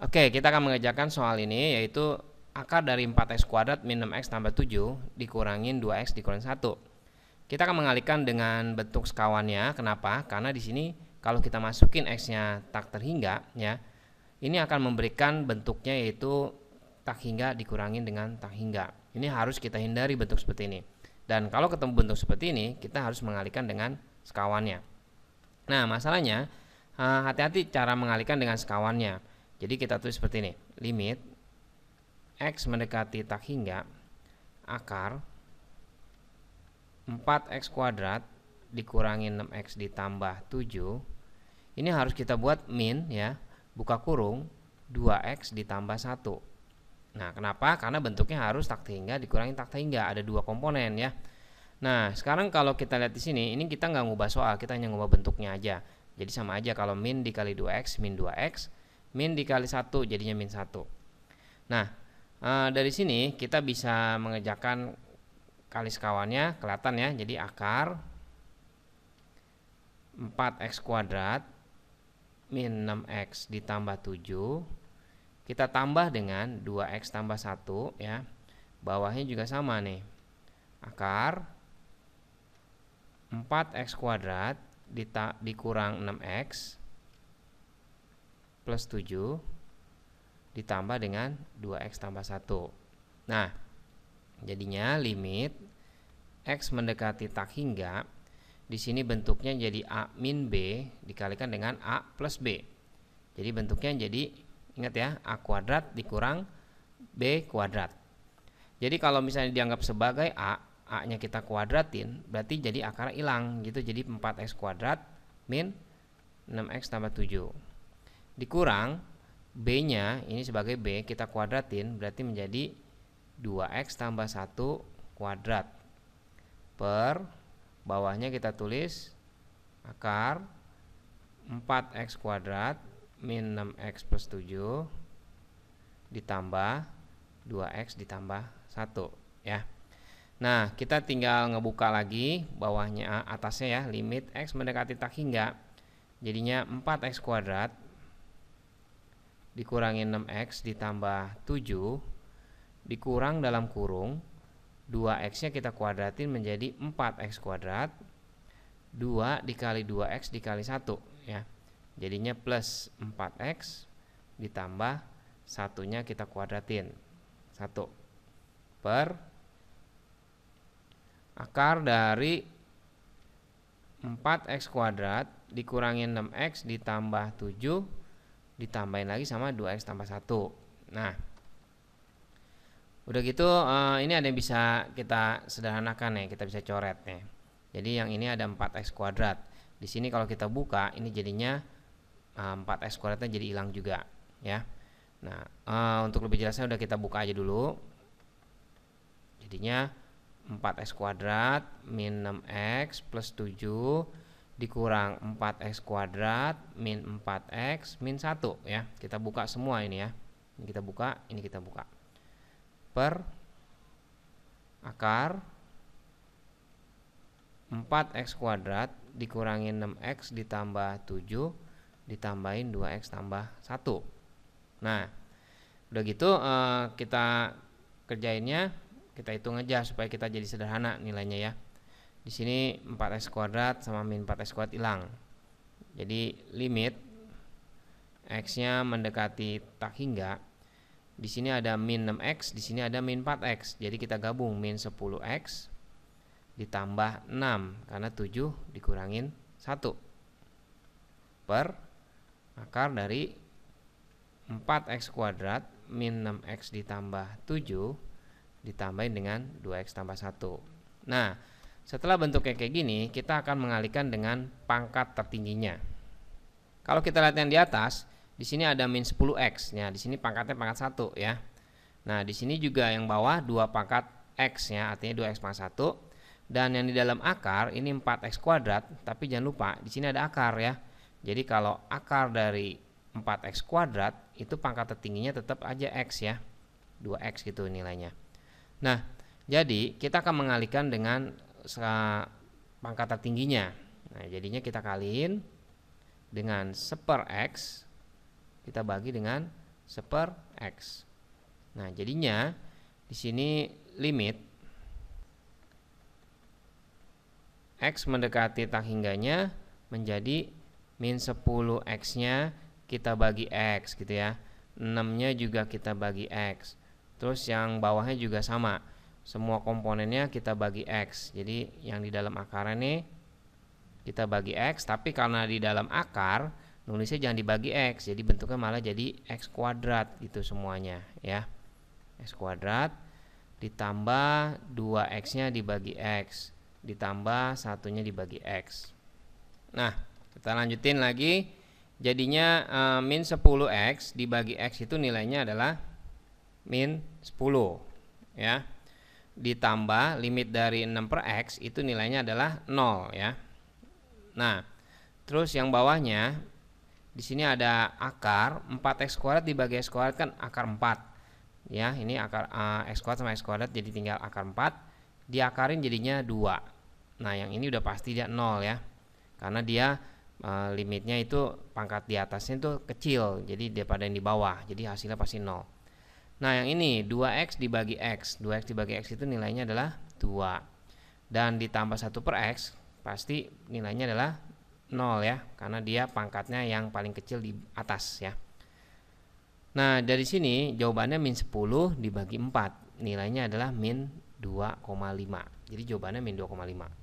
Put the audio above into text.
Oke, kita akan mengerjakan soal ini yaitu akar dari 4x kuadrat min 6x tambah 7 dikurangin 2x dikurangin 1. Kita akan mengalihkan dengan bentuk sekawannya. Kenapa? Karena di sini kalau kita masukin x-nya tak terhingga ya, ini akan memberikan bentuknya yaitu tak hingga dikurangin dengan tak hingga. Ini harus kita hindari bentuk seperti ini. Dan kalau ketemu bentuk seperti ini, kita harus mengalihkan dengan sekawannya. Nah, masalahnya eh, hati-hati cara mengalihkan dengan sekawannya jadi kita tulis seperti ini, limit x mendekati tak hingga akar 4x kuadrat dikurangi 6x ditambah 7 ini harus kita buat min ya buka kurung 2x ditambah 1 nah kenapa karena bentuknya harus tak hingga dikurangi tak hingga ada dua komponen ya nah sekarang kalau kita lihat di sini ini kita nggak ngubah soal kita hanya ngubah bentuknya aja jadi sama aja kalau min dikali 2x min 2x min dikali satu jadinya min satu nah e, dari sini kita bisa mengejakan kali sekawannya kelihatan ya jadi akar 4x kuadrat min 6x ditambah 7 kita tambah dengan 2x tambah 1 ya bawahnya juga sama nih akar 4x kuadrat dikurang 6x plus 7 ditambah dengan 2x tambah 1. Nah, jadinya limit x mendekati tak hingga di sini bentuknya jadi a min b dikalikan dengan a plus b. Jadi bentuknya jadi ingat ya a kuadrat dikurang b kuadrat. Jadi kalau misalnya dianggap sebagai a, a-nya kita kuadratin, berarti jadi akar hilang gitu. Jadi 4x kuadrat min 6x tambah 7 dikurang B-nya ini sebagai B kita kuadratin berarti menjadi 2x tambah 1 kuadrat per bawahnya kita tulis akar 4x kuadrat min 6x plus 7 ditambah 2x ditambah 1 ya Nah kita tinggal ngebuka lagi bawahnya atasnya ya limit x mendekati tak hingga jadinya 4x kuadrat dikurangi 6x ditambah 7 dikurang dalam kurung 2x-nya kita kuadratin menjadi 4x kuadrat 2 dikali 2x dikali 1 ya. Jadinya plus 4x ditambah satunya kita kuadratin 1 per akar dari 4x kuadrat dikurangi 6x ditambah 7 ditambahin lagi sama 2x tambah 1 nah udah gitu eh, ini ada yang bisa kita sederhanakan ya kita bisa coret ya jadi yang ini ada 4x kuadrat di sini kalau kita buka ini jadinya 4x eh, kuadratnya jadi hilang juga ya nah eh, untuk lebih jelasnya udah kita buka aja dulu jadinya 4x kuadrat min 6x plus 7 dikurang 4x kuadrat min 4x min 1 ya kita buka semua ini ya ini kita buka ini kita buka per akar 4x kuadrat dikurangin 6x ditambah 7 ditambahin 2x tambah 1 nah udah gitu eh, kita kerjainnya kita hitung aja supaya kita jadi sederhana nilainya ya di sini 4x kuadrat sama min 4x kuadrat hilang jadi limit x nya mendekati tak hingga di sini ada min 6x di sini ada min 4x jadi kita gabung min 10x ditambah 6 karena 7 dikurangin 1 per akar dari 4x kuadrat min 6x ditambah 7 ditambahin dengan 2x tambah 1 nah setelah bentuknya kayak gini, kita akan mengalihkan dengan pangkat tertingginya. Kalau kita lihat yang di atas, di sini ada min 10x. Nah, di sini pangkatnya pangkat 1 ya. Nah, di sini juga yang bawah 2 pangkat x ya, artinya 2x pangkat 1. Dan yang di dalam akar ini 4x kuadrat, tapi jangan lupa di sini ada akar ya. Jadi kalau akar dari 4x kuadrat itu pangkat tertingginya tetap aja x ya. 2x gitu nilainya. Nah, jadi kita akan mengalihkan dengan pangkat tertingginya. Nah, jadinya kita kaliin dengan seper X, kita bagi dengan seper X. Nah, jadinya di sini limit X mendekati tak hingganya menjadi min 10X-nya kita bagi X gitu ya. 6-nya juga kita bagi X. Terus yang bawahnya juga sama semua komponennya kita bagi X jadi yang di dalam akar ini kita bagi X tapi karena di dalam akar nulisnya jangan dibagi X jadi bentuknya malah jadi X kuadrat itu semuanya ya X kuadrat ditambah 2X nya dibagi X ditambah satunya dibagi X nah kita lanjutin lagi jadinya e, min 10X dibagi X itu nilainya adalah min 10 ya ditambah limit dari 6 per X itu nilainya adalah 0 ya. Nah, terus yang bawahnya di sini ada akar 4x kuadrat dibagi x kuadrat kan akar 4. Ya, ini akar uh, x kuadrat sama x kuadrat jadi tinggal akar 4 diakarin jadinya 2. Nah, yang ini udah pasti dia 0 ya. Karena dia uh, limitnya itu pangkat di atasnya itu kecil, jadi daripada yang di bawah. Jadi hasilnya pasti 0. Nah yang ini 2x dibagi x 2x dibagi x itu nilainya adalah 2 Dan ditambah 1 per x pasti nilainya adalah 0 ya Karena dia pangkatnya yang paling kecil di atas ya Nah dari sini jawabannya min 10 dibagi 4 Nilainya adalah min 2,5 Jadi jawabannya min 2,5